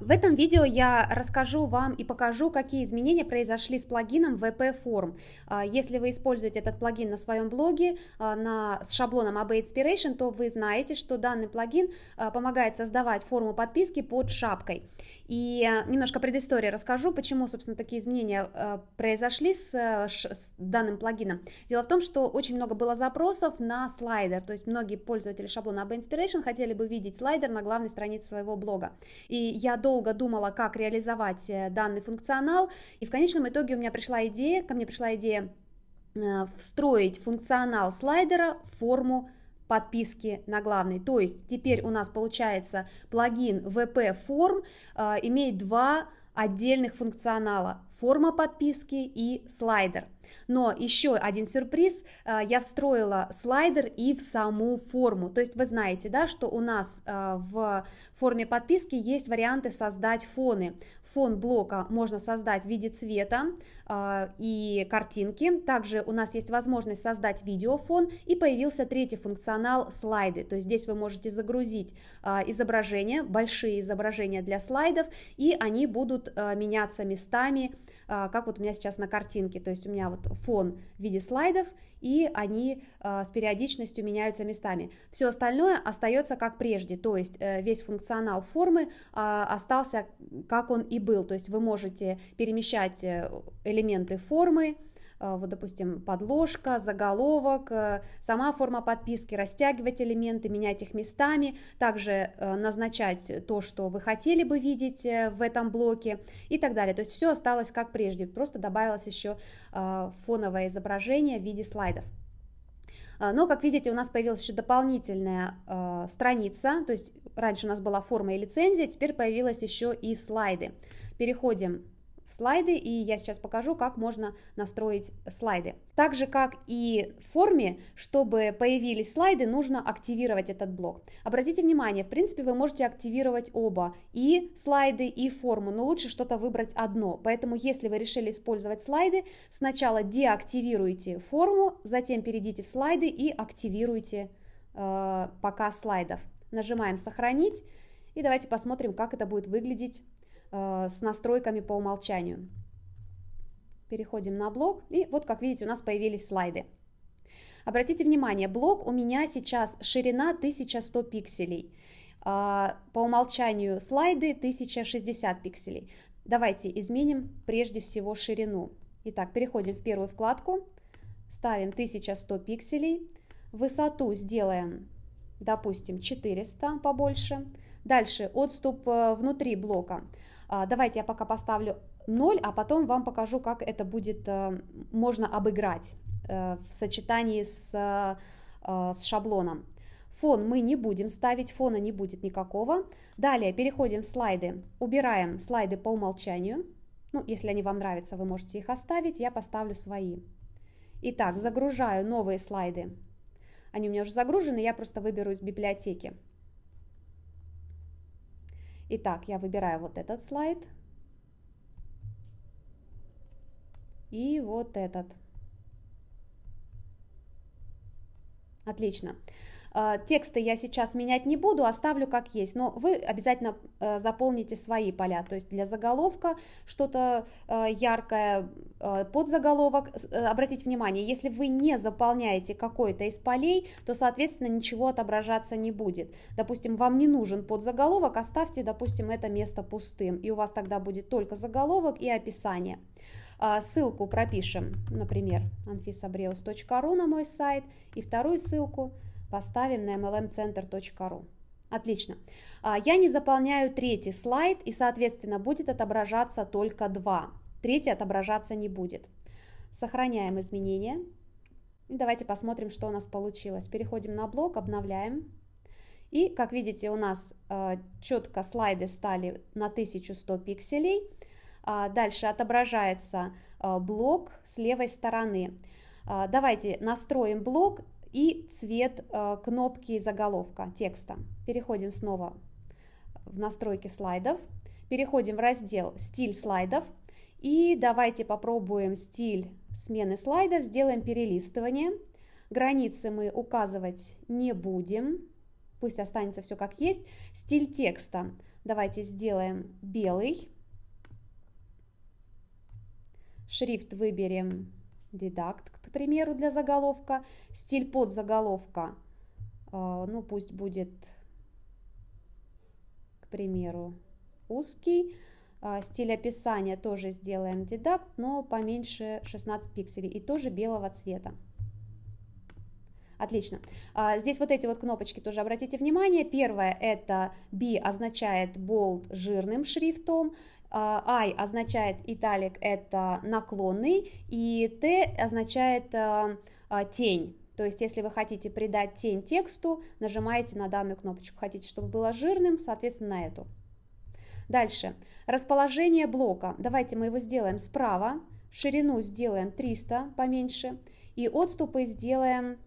В этом видео я расскажу вам и покажу, какие изменения произошли с плагином VP Form. А, если вы используете этот плагин на своем блоге а, на, с шаблоном AB Inspiration, то вы знаете, что данный плагин а, помогает создавать форму подписки под шапкой. И э, немножко предыстории расскажу, почему, собственно, такие изменения э, произошли с, э, с данным плагином. Дело в том, что очень много было запросов на слайдер, то есть многие пользователи шаблона AB Inspiration хотели бы видеть слайдер на главной странице своего блога. И я долго думала, как реализовать данный функционал, и в конечном итоге у меня пришла идея, ко мне пришла идея встроить функционал слайдера в форму подписки на главный. То есть теперь у нас получается плагин VP Form э, имеет два отдельных функционала форма подписки и слайдер. Но еще один сюрприз, э, я встроила слайдер и в саму форму. То есть вы знаете, да, что у нас э, в форме подписки есть варианты создать фоны. Фон блока можно создать в виде цвета, а, и картинки. Также у нас есть возможность создать видеофон и появился третий функционал слайды. То есть здесь вы можете загрузить а, изображения, большие изображения для слайдов, и они будут а, меняться местами, как вот у меня сейчас на картинке. То есть у меня вот фон в виде слайдов, и они с периодичностью меняются местами. Все остальное остается как прежде, то есть э, весь функционал формы остался как он и был, то есть вы можете перемещать элементы элементы формы, э, вот, допустим, подложка, заголовок, э, сама форма подписки, растягивать элементы, менять их местами, также э, назначать то, что вы хотели бы видеть в этом блоке и так далее. То есть все осталось как прежде, просто добавилось еще фоновое изображение в виде слайдов. Но, как видите, у нас появилась еще дополнительная э, страница, то есть раньше у нас была форма и лицензия, теперь появилась еще и слайды. Переходим в слайды, и я сейчас покажу, как можно настроить слайды. Так же, как и в форме, чтобы появились слайды, нужно активировать этот блок. Обратите внимание, в принципе, вы можете активировать оба, и слайды, и форму, но лучше что-то выбрать одно. Поэтому, если вы решили использовать слайды, сначала деактивируйте форму, затем перейдите в слайды и активируйте э, показ слайдов. Нажимаем «Сохранить», и давайте посмотрим, как это будет выглядеть Э, с настройками по умолчанию. Переходим на блок, и вот как видите у нас появились слайды. Обратите внимание, блок у меня сейчас ширина 1100 пикселей, а по умолчанию слайды 1060 пикселей. Давайте изменим прежде всего ширину. Итак, переходим в первую вкладку, ставим 1100 пикселей, высоту сделаем, допустим, 400 побольше, дальше отступ э, внутри блока. А, давайте я пока поставлю 0, а потом вам покажу, как это будет э, можно обыграть э, в сочетании с, э, с шаблоном. Фон мы не будем ставить, фона не будет никакого. Далее переходим в слайды, убираем слайды по умолчанию. Ну, если они вам нравятся, вы можете их оставить, я поставлю свои. Итак, загружаю новые слайды. Они у меня уже загружены, я просто выберу из библиотеки. Итак, я выбираю вот этот слайд и вот этот. Отлично. Э, тексты я сейчас менять не буду, оставлю как есть, но вы обязательно э, заполните свои поля, то есть для заголовка что-то э, яркое, подзаголовок. Обратите внимание, если вы не заполняете какой-то из полей, то, соответственно, ничего отображаться не будет. Допустим, вам не нужен подзаголовок, оставьте, допустим, это место пустым, и у вас тогда будет только заголовок и описание. Ссылку пропишем, например, anfisabreus.ru на мой сайт, и вторую ссылку – поставим на mlmcenter.ru. Отлично. А, я не заполняю третий слайд, и, соответственно, будет отображаться только два. Третий отображаться не будет. Сохраняем изменения. давайте посмотрим, что у нас получилось. Переходим на блок, обновляем. И, как видите, у нас э, четко слайды стали на 1100 пикселей. А, дальше отображается э, блок с левой стороны. А, давайте настроим блок и цвет э, кнопки заголовка текста. Переходим снова в настройки слайдов, переходим в раздел «Стиль слайдов» и давайте попробуем стиль смены слайдов, сделаем перелистывание. Границы мы указывать не будем, пусть останется все как есть. Стиль текста давайте сделаем белый. Шрифт выберем дидакт, к примеру, для заголовка, стиль подзаголовка, а, ну пусть будет, к примеру, узкий, а, стиль описания тоже сделаем дидакт, но поменьше 16 пикселей и тоже белого цвета. Отлично. А, здесь вот эти вот кнопочки тоже обратите внимание. Первая это B означает bold жирным шрифтом. I а, означает italic – это наклонный, и T означает э, а, тень. То есть, если вы хотите придать тень тексту, нажимаете на данную кнопочку. Хотите, чтобы было жирным, соответственно, на эту. Дальше. Расположение блока. Давайте мы его сделаем справа. Ширину сделаем 300 поменьше. И отступы сделаем,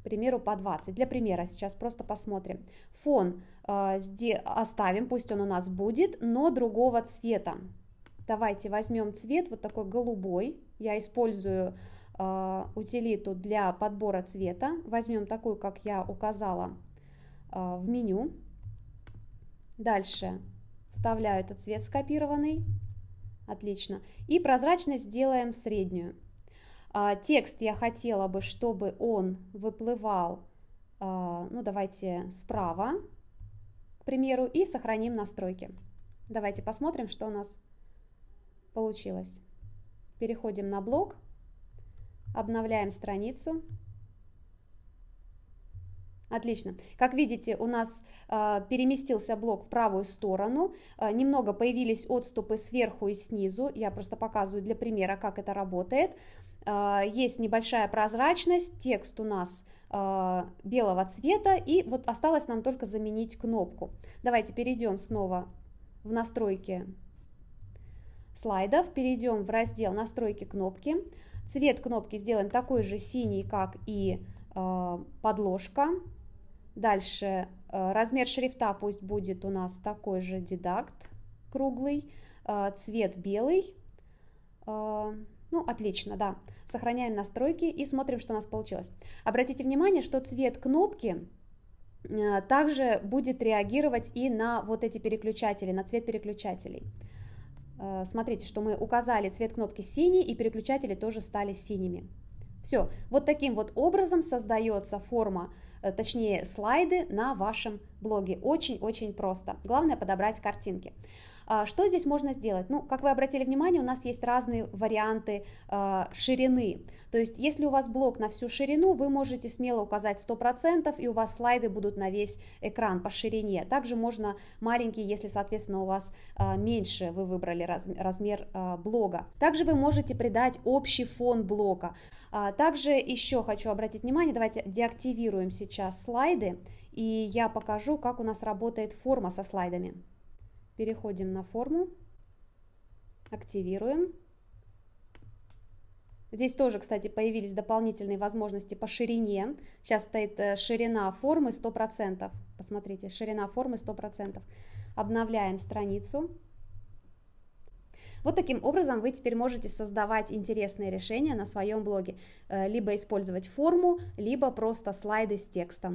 к примеру, по 20. Для примера сейчас просто посмотрим. Фон а, оставим, пусть он у нас будет, но другого цвета. Давайте возьмем цвет вот такой голубой. Я использую а, утилиту для подбора цвета. Возьмем такую, как я указала а, в меню. Дальше вставляю этот цвет скопированный. Отлично. И прозрачность сделаем среднюю. Текст я хотела бы, чтобы он выплывал, ну давайте справа, примеру, и сохраним настройки. Давайте посмотрим, что у нас получилось. Переходим на блог, обновляем страницу. Отлично. Как видите, у нас э, переместился блок в правую сторону. Э, немного появились отступы сверху и снизу. Я просто показываю для примера, как это работает. Э, есть небольшая прозрачность. Текст у нас э, белого цвета. И вот осталось нам только заменить кнопку. Давайте перейдем снова в настройки слайдов. Перейдем в раздел настройки кнопки. Цвет кнопки сделаем такой же синий, как и э, подложка. Дальше э, размер шрифта пусть будет у нас такой же дедакт, круглый, э, цвет белый. Э, ну, отлично, да. Сохраняем настройки и смотрим, что у нас получилось. Обратите внимание, что цвет кнопки также будет реагировать и на вот эти переключатели, на цвет переключателей. Смотрите, что мы указали цвет кнопки синий, и переключатели тоже стали синими. Все, вот таким вот образом создается форма, э, точнее слайды на вашем блоге. Очень-очень просто. Главное подобрать картинки. А, что здесь можно сделать? Ну, как вы обратили внимание, у нас есть разные варианты а, ширины. То есть, если у вас блок на всю ширину, вы можете смело указать 100%, и у вас слайды будут на весь экран по ширине. Также можно маленькие, если, соответственно, у вас а, меньше вы выбрали размер блога. Также вы можете придать общий фон блока. Также еще хочу обратить внимание, давайте деактивируем сейчас слайды, и я покажу, как у нас работает форма со слайдами. Переходим на форму, активируем. Здесь тоже, кстати, появились дополнительные возможности по ширине. Сейчас стоит э, ширина формы 100%. Посмотрите, ширина формы 100%. Обновляем страницу. Вот таким образом вы теперь можете создавать интересные решения на своем блоге. Э, либо использовать форму, либо просто слайды с текстом.